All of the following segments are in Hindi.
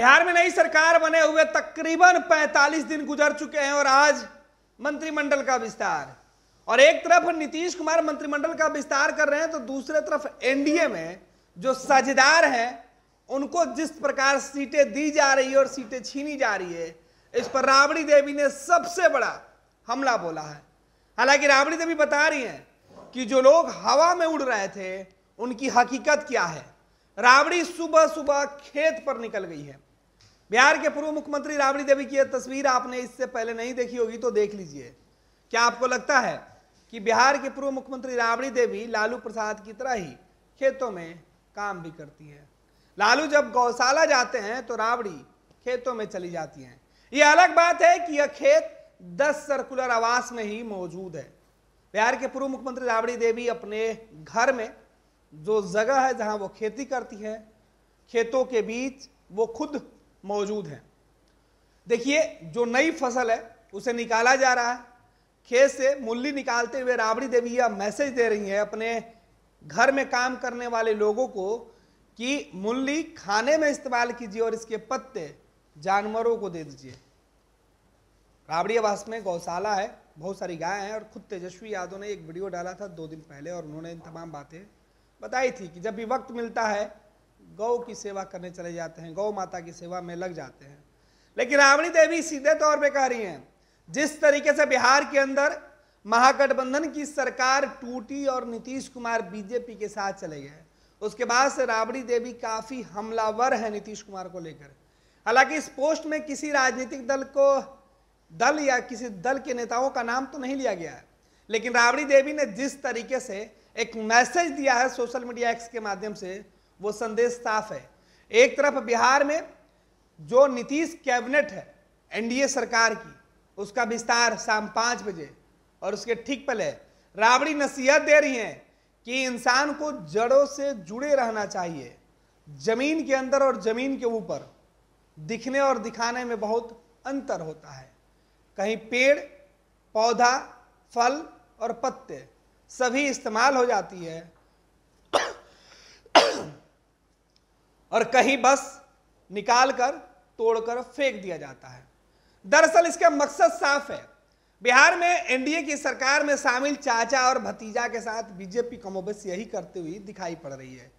बिहार में नई सरकार बने हुए तकरीबन 45 दिन गुजर चुके हैं और आज मंत्रिमंडल का विस्तार और एक तरफ नीतीश कुमार मंत्रिमंडल का विस्तार कर रहे हैं तो दूसरे तरफ एनडीए में जो साझेदार हैं उनको जिस प्रकार सीटें दी जा रही है और सीटें छीनी जा रही है इस पर राबड़ी देवी ने सबसे बड़ा हमला बोला है हालांकि राबड़ी देवी बता रही हैं कि जो लोग हवा में उड़ रहे थे उनकी हकीकत क्या है राबड़ी सुबह सुबह खेत पर निकल गई है बिहार के पूर्व मुख्यमंत्री राबड़ी देवी की यह तस्वीर आपने इससे पहले नहीं देखी होगी तो देख लीजिए क्या आपको लगता है कि बिहार के पूर्व मुख्यमंत्री राबड़ी देवी लालू प्रसाद की तरह ही खेतों में काम भी करती है लालू जब गौशाला जाते हैं तो राबड़ी खेतों में चली जाती हैं यह अलग बात है कि यह खेत दस सर्कुलर आवास में ही मौजूद है बिहार के पूर्व मुख्यमंत्री राबड़ी देवी अपने घर में जो जगह है जहां वो खेती करती है खेतों के बीच वो खुद मौजूद हैं देखिए जो नई फसल है उसे निकाला जा रहा है खेत से मूल्य निकालते हुए राबड़ी देवी यह मैसेज दे रही है अपने घर में काम करने वाले लोगों को कि मूली खाने में इस्तेमाल कीजिए और इसके पत्ते जानवरों को दे दीजिए राबड़ी आवास में गौशाला है बहुत सारी गाय हैं और खुद तेजस्वी यादव ने एक वीडियो डाला था दो दिन पहले और उन्होंने इन तमाम बातें बताई थी कि जब भी वक्त मिलता है गौ की सेवा करने चले जाते हैं गौ माता की सेवा में लग जाते हैं लेकिन रावणी देवी सीधे तौर पे कह रही हैं जिस तरीके से बिहार के अंदर महागठबंधन की सरकार टूटी और नीतीश कुमार बीजेपी के साथ चले गए उसके बाद से राबड़ी देवी काफ़ी हमलावर है नीतीश कुमार को लेकर हालांकि इस पोस्ट में किसी राजनीतिक दल को दल या किसी दल के नेताओं का नाम तो नहीं लिया गया है लेकिन राबड़ी देवी ने जिस तरीके से एक मैसेज दिया है सोशल मीडिया एक्स के माध्यम से वो संदेश साफ है एक तरफ बिहार में जो नीतीश कैबिनेट है एनडीए सरकार की उसका विस्तार शाम पाँच बजे और उसके ठीक पहले राबड़ी नसीहत दे रही हैं कि इंसान को जड़ों से जुड़े रहना चाहिए जमीन के अंदर और जमीन के ऊपर दिखने और दिखाने में बहुत अंतर होता है कहीं पेड़ पौधा फल और पत्ते सभी इस्तेमाल हो जाती है और कहीं बस निकाल कर तोड़कर फेंक दिया जाता है दरअसल इसका मकसद साफ है बिहार में एनडीए की सरकार में शामिल चाचा और भतीजा के साथ बीजेपी कमोबेश यही करते हुए दिखाई पड़ रही है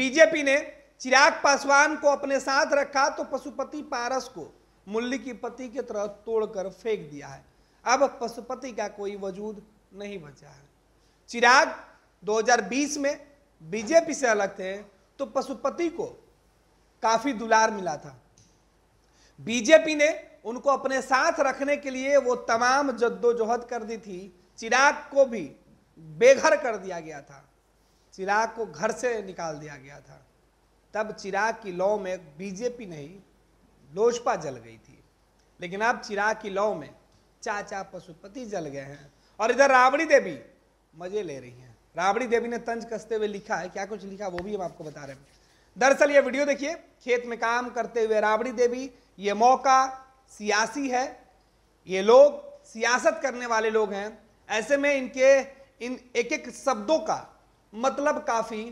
बीजेपी ने चिराग पासवान को अपने साथ रखा तो पशुपति पारस को मुल्ली की पति की तरह तोड़कर फेंक दिया है अब पशुपति का कोई वजूद नहीं बचा है चिराग 2020 में बीजेपी से अलग थे तो पशुपति को काफ़ी दुलार मिला था बीजेपी ने उनको अपने साथ रखने के लिए वो तमाम जद्दोजहद कर दी थी चिराग को भी बेघर कर दिया गया था चिराग को घर से निकाल दिया गया था तब चिराग की लौ में बीजेपी नहीं लोजपा जल गई थी लेकिन अब चिराग की लौ में चाचा पशुपति जल गए हैं और इधर राबड़ी देवी मजे ले रही हैं राबड़ी देवी ने तंज कसते हुए लिखा है क्या कुछ लिखा वो भी हम आपको बता रहे हैं दरअसल ये वीडियो देखिए खेत में काम करते हुए राबड़ी देवी ये मौका सियासी है ये लोग सियासत करने वाले लोग हैं ऐसे में इनके इन एक एक शब्दों का मतलब काफ़ी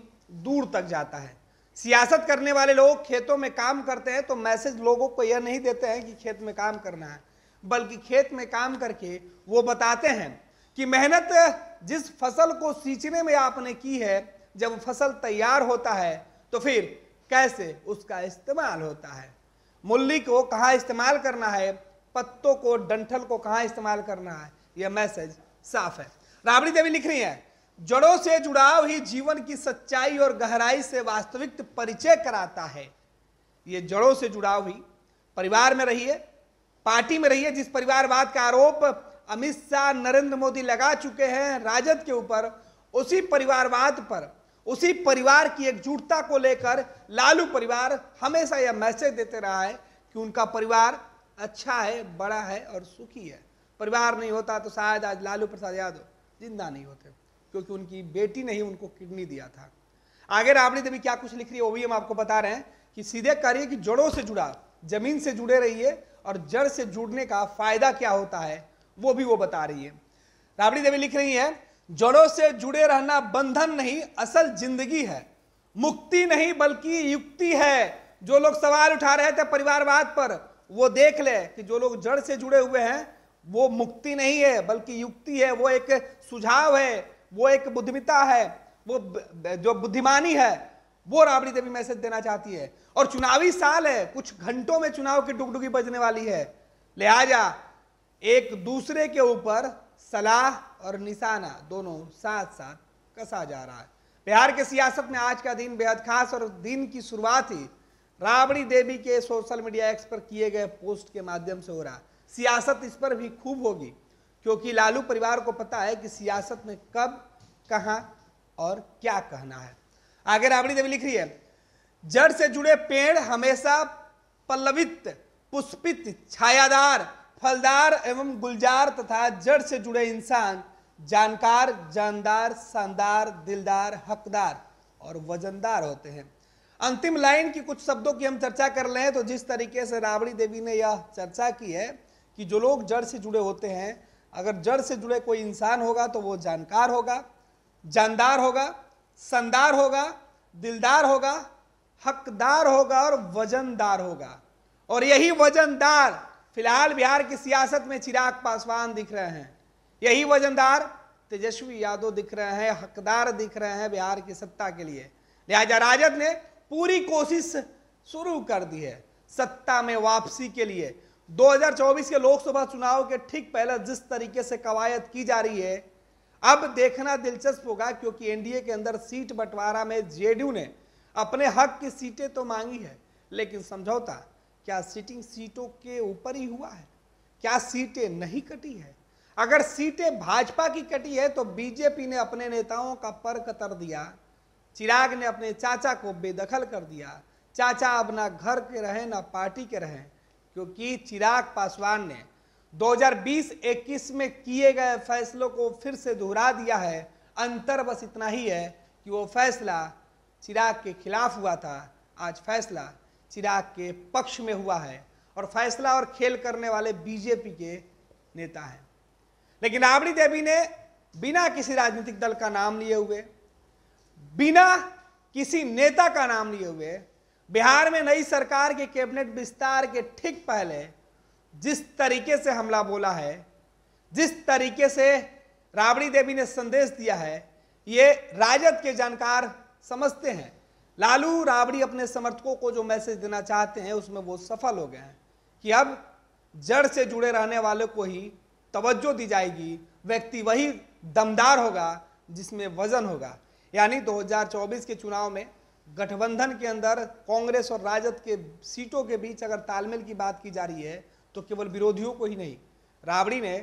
दूर तक जाता है सियासत करने वाले लोग खेतों में काम करते हैं तो मैसेज लोगों को यह नहीं देते हैं कि खेत में काम करना है बल्कि खेत में काम करके वो बताते हैं कि मेहनत जिस फसल को सींचने में आपने की है जब फसल तैयार होता है तो फिर कैसे उसका इस्तेमाल होता है मुल्ली को कहाँ इस्तेमाल करना है पत्तों को डंठल को कहाँ इस्तेमाल करना है यह मैसेज साफ है राबड़ी देवी लिख रही है जड़ों से जुड़ाव ही जीवन की सच्चाई और गहराई से वास्तविक परिचय कराता है ये जड़ों से जुड़ाव ही परिवार में रहिए पार्टी में रहिए जिस परिवारवाद का आरोप अमित शाह नरेंद्र मोदी लगा चुके हैं राजद के ऊपर उसी परिवारवाद पर उसी परिवार की एकजुटता को लेकर लालू परिवार हमेशा यह मैसेज देते रहा है कि उनका परिवार अच्छा है बड़ा है और सुखी है परिवार नहीं होता तो शायद आज लालू प्रसाद यादव जिंदा नहीं होते क्योंकि उनकी बेटी ने ही उनको किडनी दिया था आगे राबड़ी देवी क्या कुछ लिख रही है वो भी हम आपको बता रहे हैं कि सीधे करिए कि जड़ों से जुड़ा जमीन से जुड़े रहिए और जड़ से जुड़ने का फायदा क्या होता है वो भी वो बता रही है राबड़ी देवी लिख रही है जड़ों से जुड़े रहना बंधन नहीं असल जिंदगी है मुक्ति नहीं बल्कि युक्ति है जो लोग सवाल उठा रहे थे परिवारवाद पर वो देख ले कि जो लोग जड़ से जुड़े हुए हैं वो मुक्ति नहीं है बल्कि युक्ति है वो एक सुझाव है वो एक बुद्धिमिता है वो जो बुद्धिमानी है वो राबड़ी देवी मैसेज देना चाहती है और चुनावी साल है कुछ घंटों में चुनाव की डुगडुगी बजने वाली है लिहाजा एक दूसरे के ऊपर सलाह और निशाना दोनों साथ साथ कसा जा रहा है बिहार के सियासत में आज का दिन बेहद खास और दिन की शुरुआत ही राबड़ी देवी के सोशल मीडिया एक्स पर किए गए पोस्ट के माध्यम से हो रहा है सियासत इस पर भी खूब होगी क्योंकि लालू परिवार को पता है कि सियासत में कब कहाँ और क्या कहना है आगे राबड़ी देवी लिख रही है जड़ से जुड़े पेड़ हमेशा पल्लवित पुष्पित छायादार फलदार एवं गुलजार तथा जड़ से जुड़े इंसान जानकार जानदार शानदार दिलदार हकदार और वजनदार होते हैं अंतिम लाइन की कुछ शब्दों की हम चर्चा कर ले तो जिस तरीके से राबड़ी देवी ने यह चर्चा की है कि जो लोग जड़ से जुड़े होते हैं अगर जड़ से जुड़े कोई इंसान होगा तो वो जानकार होगा जानदार होगा संदार होगा दिलदार होगा हकदार होगा और वजनदार होगा और यही वजनदार फिलहाल बिहार की सियासत में चिराग पासवान दिख रहे हैं यही वजनदार तेजस्वी यादव दिख रहे हैं हकदार दिख रहे हैं बिहार की सत्ता के लिए लिहाजा राजद ने पूरी कोशिश शुरू कर दी है सत्ता में वापसी के लिए 2024 के लोकसभा चुनाव के ठीक पहले जिस तरीके से कवायद की जा रही है अब देखना दिलचस्प होगा क्योंकि एनडीए के अंदर सीट बंटवारा में जेडीयू ने अपने हक की सीटें तो मांगी है लेकिन समझौता क्या सीटिंग सीटों के ऊपर ही हुआ है क्या सीटें नहीं कटी है अगर सीटें भाजपा की कटी है तो बीजेपी ने अपने नेताओं का पर कतर दिया चिराग ने अपने चाचा को बेदखल कर दिया चाचा अब ना घर के रहें ना पार्टी के रहें क्योंकि चिराग पासवान ने 2020-21 में किए गए फैसलों को फिर से दोहरा दिया है अंतर बस इतना ही है कि वो फैसला चिराग के खिलाफ हुआ था आज फैसला चिराग के पक्ष में हुआ है और फैसला और खेल करने वाले बीजेपी के नेता हैं लेकिन राबड़ी देवी ने बिना किसी राजनीतिक दल का नाम लिए हुए बिना किसी नेता का नाम लिए हुए बिहार में नई सरकार के कैबिनेट विस्तार के ठीक पहले जिस तरीके से हमला बोला है जिस तरीके से राबड़ी देवी ने संदेश दिया है ये राजद के जानकार समझते हैं लालू राबड़ी अपने समर्थकों को जो मैसेज देना चाहते हैं उसमें वो सफल हो गए हैं कि अब जड़ से जुड़े रहने वाले को ही तवज्जो दी जाएगी व्यक्ति वही दमदार होगा जिसमें वजन होगा यानी 2024 के चुनाव में गठबंधन के अंदर कांग्रेस और राजद के सीटों के बीच अगर तालमेल की बात की जा रही है तो केवल विरोधियों को ही नहीं राबड़ी ने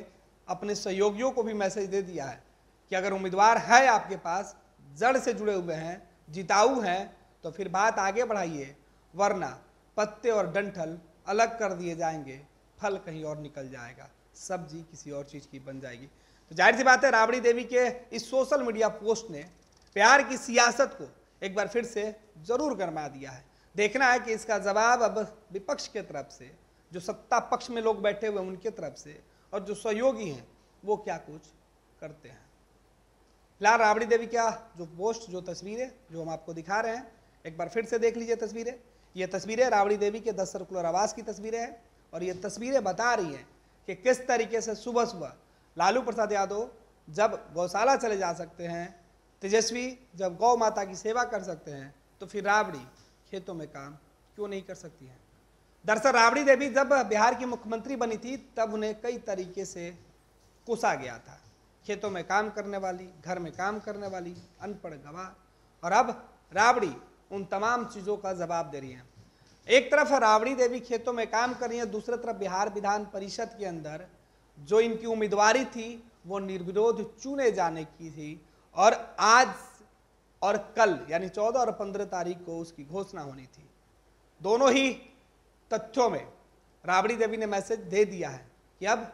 अपने सहयोगियों को भी मैसेज दे दिया है कि अगर उम्मीदवार है आपके पास जड़ से जुड़े हुए हैं जिताऊ हैं तो फिर बात आगे बढ़ाइए वरना पत्ते और डंठल अलग कर दिए जाएंगे फल कहीं और निकल जाएगा सब्जी किसी और चीज़ की बन जाएगी तो जाहिर सी बात है राबड़ी देवी के इस सोशल मीडिया पोस्ट ने प्यार की सियासत को एक बार फिर से ज़रूर गरमा दिया है देखना है कि इसका जवाब अब विपक्ष के तरफ से जो सत्ता पक्ष में लोग बैठे हुए हैं उनके तरफ से और जो सहयोगी हैं वो क्या कुछ करते हैं लाल राबड़ी देवी का जो पोस्ट जो तस्वीरें जो हम आपको दिखा रहे हैं एक बार फिर से देख लीजिए तस्वीरें ये तस्वीरें राबड़ी देवी के दस सर्कुलर आवास की तस्वीरें हैं और ये तस्वीरें बता रही हैं कि किस तरीके से सुबह सुबह लालू प्रसाद यादव जब गौशाला चले जा सकते हैं तेजस्वी जब गौ माता की सेवा कर सकते हैं तो फिर राबड़ी खेतों में काम क्यों नहीं कर सकती हैं दरअसल राबड़ी देवी जब बिहार की मुख्यमंत्री बनी थी तब उन्हें कई तरीके से कुसा गया था खेतों में काम करने वाली घर में काम करने वाली अनपढ़ गवाह और अब राबड़ी उन तमाम चीज़ों का जवाब दे रही हैं एक तरफ राबड़ी देवी खेतों में काम कर रही है दूसरी तरफ बिहार विधान परिषद के अंदर जो इनकी उम्मीदवारी थी वो निर्विरोध चुने जाने की थी और आज और कल यानी 14 और 15 तारीख को उसकी घोषणा होनी थी दोनों ही तथ्यों में राबड़ी देवी ने मैसेज दे दिया है कि अब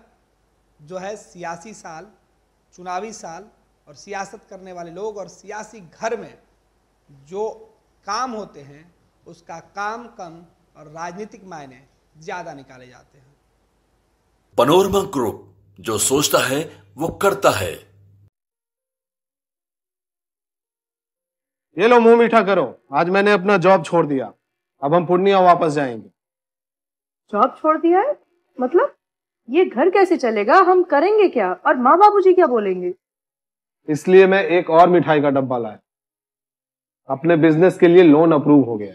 जो है सियासी साल चुनावी साल और सियासत करने वाले लोग और सियासी घर में जो काम होते हैं उसका काम कम और राजनीतिक मायने ज्यादा निकाले जाते हैं पनोरमा ग्रुप जो सोचता है वो करता है ये लो मुंह मीठा करो आज मैंने अपना जॉब छोड़ दिया अब हम पूर्णिया वापस जाएंगे जॉब छोड़ दिया है मतलब ये घर कैसे चलेगा हम करेंगे क्या और माँ बाबू जी क्या बोलेंगे इसलिए मैं एक और मिठाई का डब्बा लाया अपने बिजनेस के लिए लोन अप्रूव हो गया